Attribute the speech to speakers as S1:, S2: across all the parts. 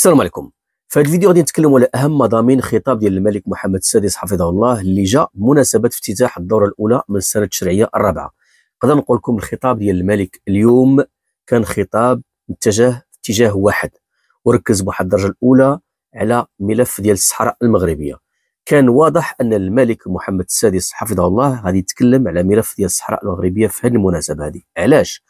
S1: السلام عليكم في هذا الفيديو غادي نتكلم على اهم مضامين خطاب ديال الملك محمد السادس حفظه الله اللي جاء بمناسبه افتتاح الدوره الاولى من السنه التشريعيه الرابعه نقدر نقول لكم الخطاب ديال الملك اليوم كان خطاب متجه اتجاه واحد وركز بواحد الدرجه الاولى على ملف ديال الصحراء المغربيه كان واضح ان الملك محمد السادس حفظه الله غادي يتكلم على ملف ديال الصحراء المغربيه في هذه المناسبه هذه علاش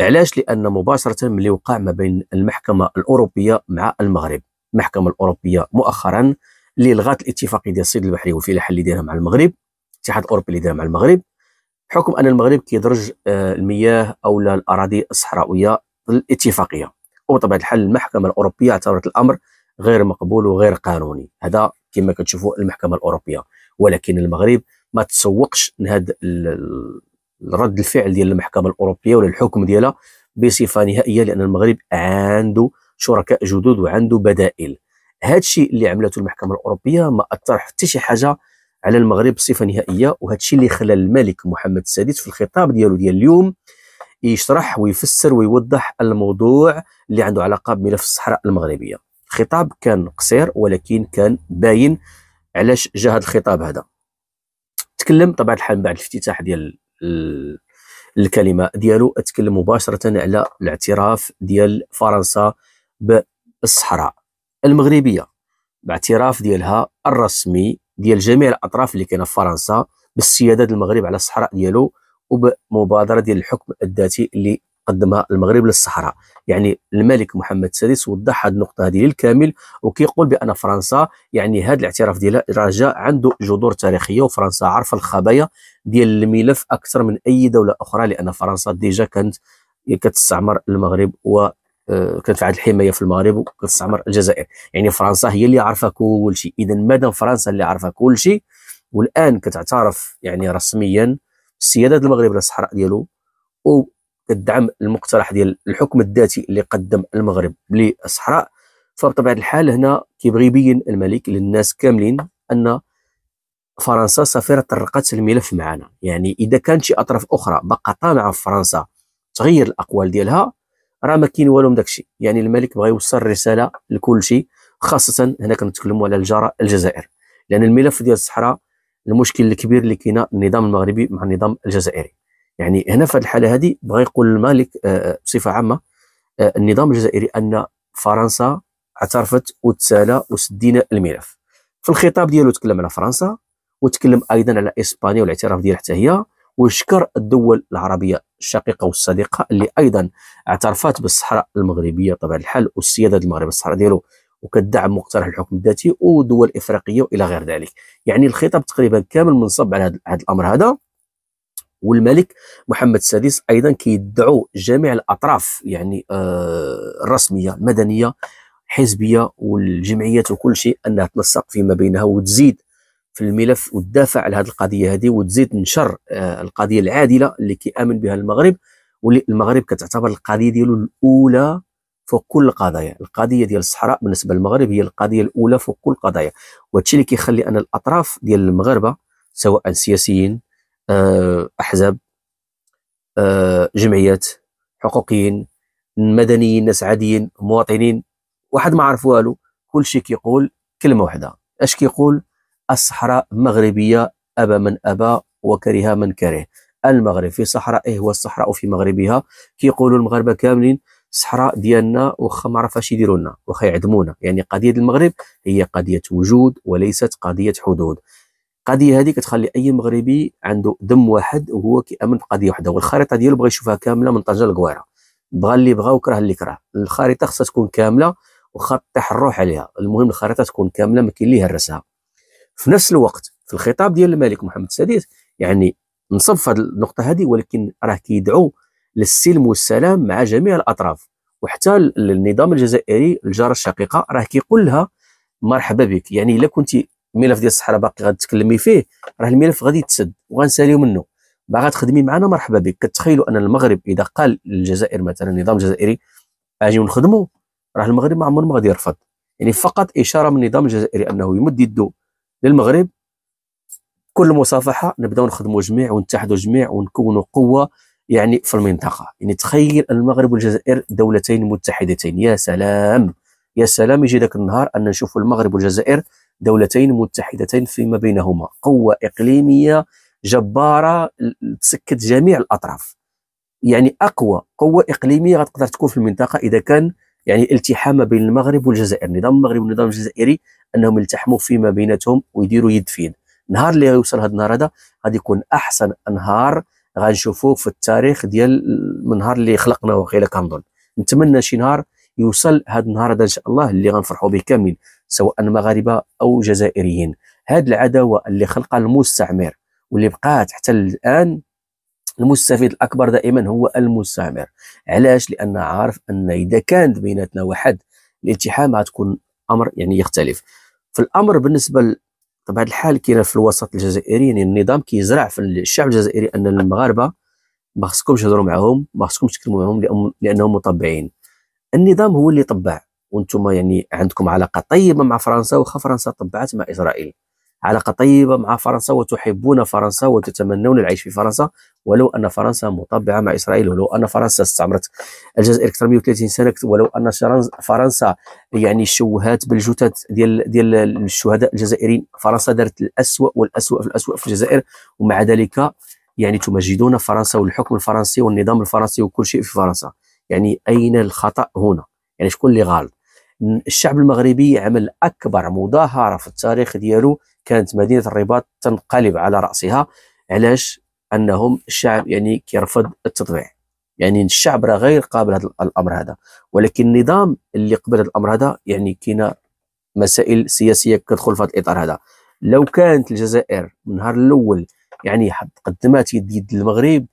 S1: علاش لان مباشره ملي وقع ما بين المحكمه الاوروبيه مع المغرب المحكمه الاوروبيه مؤخرا اللي لغات الاتفاقيه ديال الصيد البحري الحل اللي دايرها مع المغرب الاتحاد الاوروبي اللي دايرها مع المغرب بحكم ان المغرب كيدرج آه، المياه او الاراضي الصحراويه الاتفاقيه وبطبيعه الحال المحكمه الاوروبيه اعتبرت الامر غير مقبول وغير قانوني هذا كما كتشوفوا المحكمه الاوروبيه ولكن المغرب ما تسوقش لهذا رد الفعل ديال المحكمه الاوروبيه ولا الحكم ديالها بصفه نهائيه لان المغرب عنده شركاء جدد وعنده بدائل هذا الشيء اللي عملته المحكمه الاوروبيه ما اثر حتى شي حاجه على المغرب بصفه نهائيه وهذا الشيء اللي خلى الملك محمد السادس في الخطاب ديالو ديال اليوم يشرح ويفسر ويوضح الموضوع اللي عنده علاقه بملف الصحراء المغربيه الخطاب كان قصير ولكن كان باين علاش جا هذا الخطاب هذا تكلم طبعا الحال بعد الافتتاح ديال الكلمه ديالو اتكلم مباشره على الاعتراف ديال فرنسا بالصحراء المغربيه باعتراف ديالها الرسمي ديال جميع الاطراف اللي كاينه في فرنسا بالسياده المغرب على الصحراء ديالو وبمبادره ديال الحكم الذاتي اللي قدمها المغرب للصحراء يعني الملك محمد السادس وضح هذه النقطه هذه للكامل وكيقول بان فرنسا يعني هذا الاعتراف ديالها رجاء عنده جذور تاريخيه وفرنسا عارفه الخبايا ديال الملف اكثر من اي دوله اخرى لان فرنسا ديجا كانت كتستعمر المغرب و آه، كانت في عهد الحمايه في المغرب وكتستعمر الجزائر يعني فرنسا هي اللي عارفه كل شيء اذا مادام فرنسا اللي عارفه كل شيء والان كتعترف يعني رسميا سياده المغرب للصحراء ديالو كدعم المقترح ديال الحكم الذاتي اللي قدم المغرب للصحراء فبطبيعه الحال هنا كيبغي يبين الملك للناس كاملين ان فرنسا صافي طرقت الملف معنا يعني اذا كانت شي اطراف اخرى بقى طامعه في فرنسا تغير الاقوال ديالها راه ما كاين والو من داكشي يعني الملك بغى يوصل رساله لكل شيء خاصه هنا كنتكلموا على الجاره الجزائر لان الملف ديال الصحراء المشكل الكبير اللي كاين النظام المغربي مع النظام الجزائري يعني هنا في الحاله هذه بغى يقول المالك آه، آه، بصفه عامه آه، النظام الجزائري ان فرنسا اعترفت وتسالى وسدينا الملف في الخطاب ديالو تكلم على فرنسا وتكلم ايضا على اسبانيا والاعتراف ديالها حتى هي وشكر الدول العربيه الشقيقه والصديقه اللي ايضا اعترفت بالصحراء المغربيه طبعا الحل والسياده المغرب الصحراء ديالو وكدعم مقترح الحكم الذاتي ودول افريقيه والى غير ذلك يعني الخطاب تقريبا كامل منصب على هذا الامر هذا والملك محمد السادس ايضا كيدعو جميع الاطراف يعني آه، الرسميه المدنيه الحزبيه والجمعيات وكل شيء انها تنسق فيما بينها وتزيد في الملف وتدافع على هذه القضيه هذه وتزيد نشر آه، القضيه العادله اللي كيامن بها المغرب واللي المغرب كتعتبر القضيه ديالو الاولى فوق كل القضايا القضيه ديال الصحراء بالنسبه للمغرب هي القضيه الاولى فوق كل القضايا الشيء اللي كيخلي ان الاطراف ديال المغاربه سواء سياسيين آه، احزاب آه، جمعيات حقوقيين مدنيين ناس عاديين مواطنين واحد ما عرف والو كل شيء كيقول كلمه واحده اش كيقول الصحراء مغربيه ابى من ابى وكره من كره المغرب في صحرائه إيه والصحراء في مغربها كيقولوا المغاربه كاملين الصحراء ديالنا واخا ما عرفاش يديروا لنا واخا يعدمونا يعني قضيه المغرب هي قضيه وجود وليست قضيه حدود القضيه هذه كتخلي اي مغربي عنده دم واحد وهو كيامن بقضيه واحده والخريطه ديالو بغى يشوفها كامله من طنجه لكويره بغى اللي بغى وكره اللي كره الخريطه خصها تكون كامله وخط الروح عليها المهم الخريطه تكون كامله ما كاين اللي يهرسها في نفس الوقت في الخطاب ديال الملك محمد السادس يعني نصب في هذه النقطه هذه ولكن راه كيدعو للسلم والسلام مع جميع الاطراف وحتى النظام الجزائري الجاره الشقيقه راه كيقول لها مرحبا بك يعني الا كنت الملف ديال الصحراء باقي غتكلمي فيه راه الملف غادي يتسد وغنساليو منه باغا تخدمي معنا مرحبا بك كتخيلوا ان المغرب اذا قال للجزائر مثلا النظام الجزائري اجي نخدموا راه المغرب ما عمره ما غادي يرفض يعني فقط اشاره من النظام الجزائري انه يمد يده للمغرب كل مصافحه نبداو نخدموا جميع ونتحدوا جميع ونكونوا قوه يعني في المنطقه يعني تخيل المغرب والجزائر دولتين متحدتين يا سلام يا سلام يجي ذاك النهار ان نشوفوا المغرب والجزائر دولتين متحدتين فيما بينهما قوة إقليمية جبارة تسكت جميع الأطراف يعني أقوى قوة إقليمية غتقدر تكون في المنطقة إذا كان يعني التحام بين المغرب والجزائر نظام المغرب والنظام الجزائري أنهم يلتحموا فيما بيناتهم ويديروا يد فين نهار اللي غيوصل هذا النهار هذا غادي يكون أحسن نهار غنشوفوه في التاريخ ديال من نهار اللي خلقنا وقيلة كنظن نتمنى شي نهار يوصل هذا النهار هذا ان شاء الله اللي غنفرحوا به كاملين سواء مغاربه او جزائريين هذه العداوه اللي خلقها المستعمر واللي بقات حتى الان المستفيد الاكبر دائما هو المستعمر علاش لان عارف ان اذا كان بيناتنا واحد الالتحام غتكون امر يعني يختلف فالامر بالنسبه طبعا الحال كاين في الوسط الجزائري يعني النظام كيزرع في الشعب الجزائري ان المغاربه ما خصكمش تهضروا معاهم ما خصكمش تكلموا معاهم لانهم مطبعين النظام هو اللي طبع وانتم يعني عندكم علاقه طيبه مع فرنسا وخا فرنسا طبعت مع اسرائيل علاقه طيبه مع فرنسا وتحبون فرنسا وتتمنون العيش في فرنسا ولو ان فرنسا مطبعه مع اسرائيل ولو ان فرنسا استعمرت الجزائر اكثر من 130 سنه ولو ان فرنسا يعني شوهات بالجثث ديال ديال الشهداء الجزائريين فرنسا دارت الاسوء والاسوء في الاسوء في الجزائر ومع ذلك يعني تمجدون فرنسا والحكم الفرنسي والنظام الفرنسي وكل شيء في فرنسا يعني أين الخطأ هنا يعني شكون اللي غلط الشعب المغربي عمل أكبر مظاهرة في التاريخ ديالو كانت مدينة الرباط تنقلب على رأسها علاش أنهم الشعب يعني كيرفض التطبيع يعني الشعب راه غير قابل هذا الامر هذا ولكن النظام اللي قبل هذا الامر هذا يعني كاين مسائل سياسيه كتدخل في هذا الاطار هذا لو كانت الجزائر من النهار الاول يعني قدمت يد يد المغرب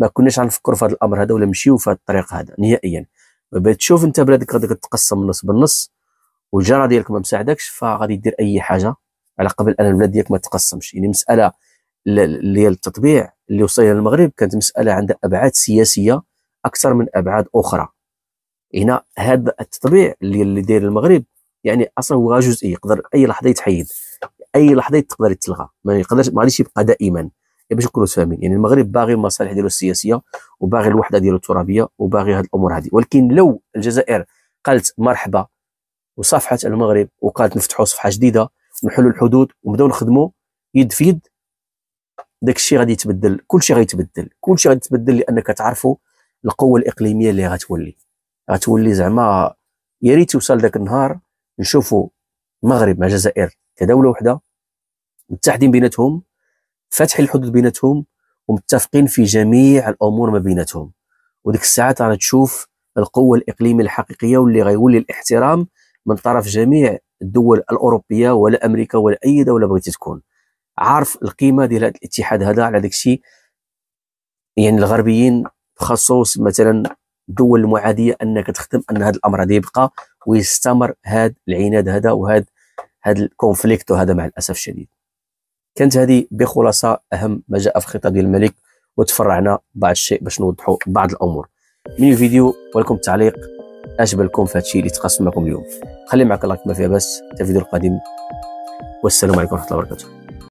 S1: ما كناش غنفكروا في هذا الامر هذا ولا نمشيو في هذا الطريق هذا نهائيا بغيت تشوف انت بلادك غادي تقسم نص بالنص والجاره ديالك ما مساعدكش فغادي دير اي حاجه على قبل ان البلاد ديالك ما تقسمش يعني مساله اللي التطبيع اللي وصل للمغرب كانت مساله عندها ابعاد سياسيه اكثر من ابعاد اخرى هنا هذا التطبيع اللي, اللي داير المغرب يعني اصلا هو جزئي يقدر اي لحظه يتحيد اي لحظه تقدر يتلغى ما يقدرش ما غاديش يبقى دائما باش نكونوا فاهمين يعني المغرب باغي المصالح ديالو السياسيه وباغي الوحده ديالو الترابيه وباغي هاد الامور هذه ولكن لو الجزائر قالت مرحبا وصافحت المغرب وقالت نفتحوا صفحه جديده ونحلوا الحدود ونبداو نخدموا يد في يد داك الشيء غادي يتبدل كلشي غيتبدل كلشي غيتبدل لان كتعرفوا القوه الاقليميه اللي غتولي غتولي زعما يا ريت يوصل داك النهار نشوفوا المغرب مع الجزائر كدوله وحده متحدين بيناتهم فاتح الحدود بيناتهم ومتفقين في جميع الامور ما بيناتهم وديك الساعات رانا تشوف القوه الاقليميه الحقيقيه واللي غيولي الاحترام من طرف جميع الدول الاوروبيه ولا امريكا ولا اي دوله بغيتي تكون عارف القيمه ديال هذا الاتحاد هذا على داك الشيء يعني الغربيين بخصوص مثلا الدول المعاديه انك تخدم ان هذا الامر غادي يبقى ويستمر هذا العناد هذا وهذا هذا الكونفليكت وهذا مع الاسف الشديد كانت هذه بخلاصه اهم ما جاء في الخطاب ديال الملك وتفرعنا بعض الشيء باش نوضحوا بعض الامور من الفيديو ولكم التعليق بالكم في هادشي اللي تقاسم معكم اليوم خلي معك لايك ما فيها بس حتى الفيديو القادم والسلام عليكم ورحمه الله وبركاته